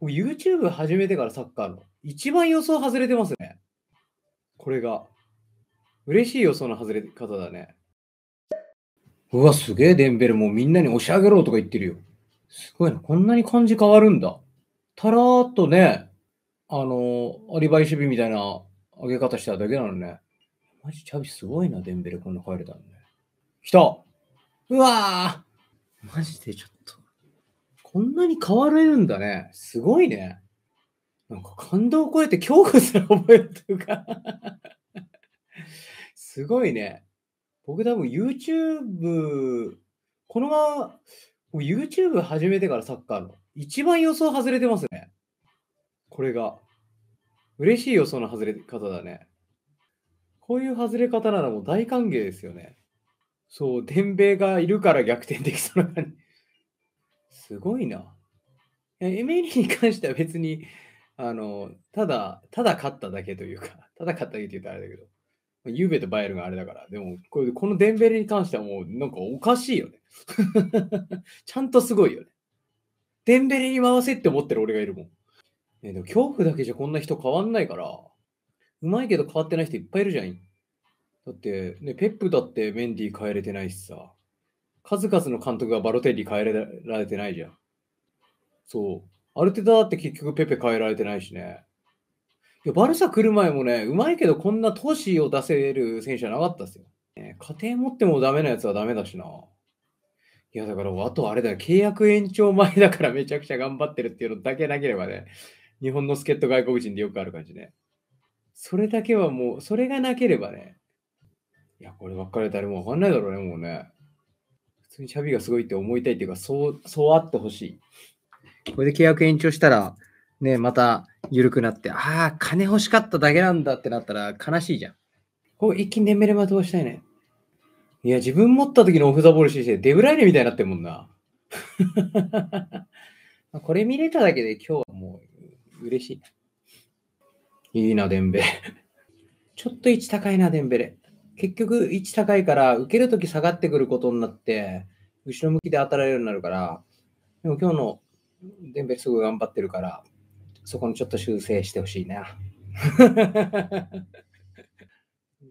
もう YouTube 始めてからサッカーの。一番予想外れてますね。これが。嬉しい予想の外れ方だね。うわ、すげえ、デンベル。もうみんなに押し上げろとか言ってるよ。すごいな。こんなに感じ変わるんだ。たらーっとね、あの、アリバイ守備みたいな上げ方しただけなのね。マジチャビすごいな、デンベル。こんな帰れたのね。来たうわーマジでちょっと。こんなに変われるんだね。すごいね。なんか感動を超えて恐怖すら覚えるというかすごいね。僕多分 YouTube、このまま、YouTube 始めてからサッカーの、一番予想外れてますね。これが。嬉しい予想の外れ方だね。こういう外れ方ならもう大歓迎ですよね。そう、兵米がいるから逆転できそうな感じ。すごいな。エメリーに関しては別に、あの、ただ、ただ勝っただけというか、ただ勝っただけって言うとあれだけど、ゆうべとバイエルがあれだから、でもこれ、このデンベレに関してはもう、なんかおかしいよね。ちゃんとすごいよね。デンベレに回せって思ってる俺がいるもん。えでも恐怖だけじゃこんな人変わんないから、うまいけど変わってない人いっぱいいるじゃん。だって、ね、ペップだってメンディー変えれてないしさ。数々の監督がバロテリリ変えられてないじゃん。そう。アルテタだって結局ペペ変えられてないしね。いや、バルサ来る前もね、うまいけどこんな都市を出せる選手はなかったっすよ。ね、家庭持ってもダメなやつはダメだしな。いや、だから、あとあれだよ、契約延長前だから めちゃくちゃ頑張ってるっていうのだけなければね、日本の助っ人外国人でよくある感じね。それだけはもう、それがなければね、いや、こればっかり誰もわかんないだろうね、もうね。そャビがすごいって思いたいっていうか、そう、そうあってほしい。これで契約延長したら、ね、また緩くなって、ああ、金欲しかっただけなんだってなったら悲しいじゃん。こう一気にデンベレまとしたいね。いや、自分持った時のオフ・ザ・ボールして、デブライネみたいになってるもんな。これ見れただけで今日はもう嬉しい。いいな、デンベレ。ちょっと位置高いな、デンベレ。結局位置高いから、受けるとき下がってくることになって、後ろ向きで当たられるようになるから、でも今日のデンベルすごい頑張ってるから、そこにちょっと修正してほしいな。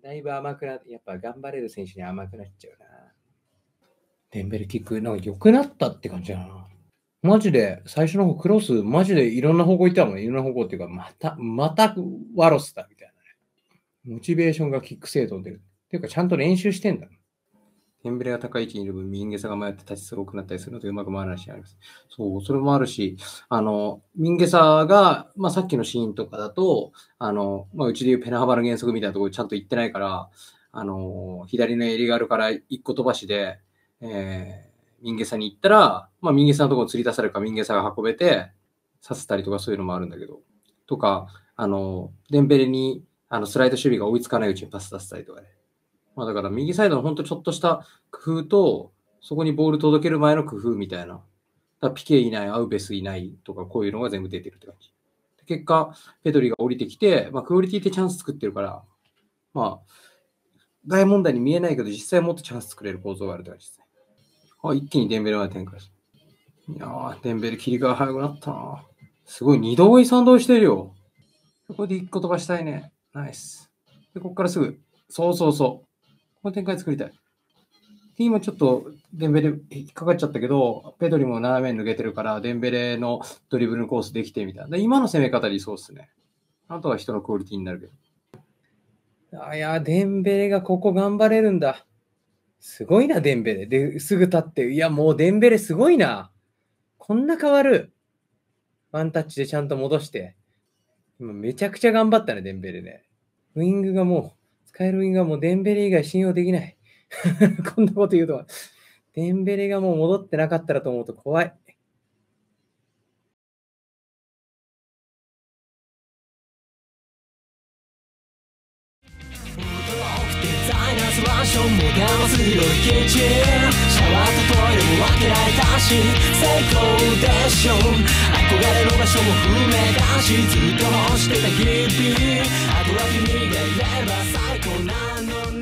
だいぶ甘くなって、やっぱ頑張れる選手に甘くなっちゃうな。デンベルキック、なんか良くなったって感じだな。マジで、最初の方クロス、マジでいろんな方向行ったもん。いろんな方向っていうか、また、またワロスだみたいなね。モチベーションがキック精度に出る。ていうか、ちゃんと練習してんだ。テンベレが高い位置にいる分、ミンゲサが迷って立ちすごくなったりするので、うまく回らないシーンあります。そう、それもあるし、あの、ミンゲサが、まあ、さっきのシーンとかだと、あの、まあ、うちでいうペナ幅の原則みたいなところちゃんと行ってないから、あの、左の襟があるから一個飛ばしで、えー、ミンゲサに行ったら、まあ、ミンゲサのところ釣り出されるか、ミンゲサが運べて、刺せたりとかそういうのもあるんだけど、とか、あの、デンベレに、あの、スライド守備が追いつかないうちにパス出せたりとかね。まあだから右サイドのほんとちょっとした工夫と、そこにボール届ける前の工夫みたいな。だピケいない、アウベスいないとか、こういうのが全部出てるって感じ。結果、ペドリが降りてきて、まあ、クオリティでチャンス作ってるから、まあ、大問題に見えないけど、実際もっとチャンス作れる構造があるって感じですね。あ一気にデンベレまで展開する。いやー、デンベレ切り替え早くなったな。すごい、二度追い三度追いしてるよ。ここで一個飛ばしたいね。ナイス。で、こっからすぐ。そうそうそう。この展開作りたい。で、今ちょっとデンベレ引っかかっちゃったけど、ペドリも斜めに抜けてるから、デンベレのドリブルのコースできてみたいな。今の攻め方理想っすね。あとは人のクオリティになるけど。あいや、デンベレがここ頑張れるんだ。すごいな、デンベレ。で、すぐ立って、いや、もうデンベレすごいな。こんな変わる。ワンタッチでちゃんと戻して。今めちゃくちゃ頑張ったね、デンベレね。ウイングがもう使えるインがもうデンベレ以外信用できない。こんなこと言うとは。デンベレがもう戻ってなかったらと思うと怖い。マンションもガラス広いキッチンシャワーとトイレも分けられたし最高でしょ憧れの場所も不明だしずっと欲してた日々あとは君がいれば最高なのに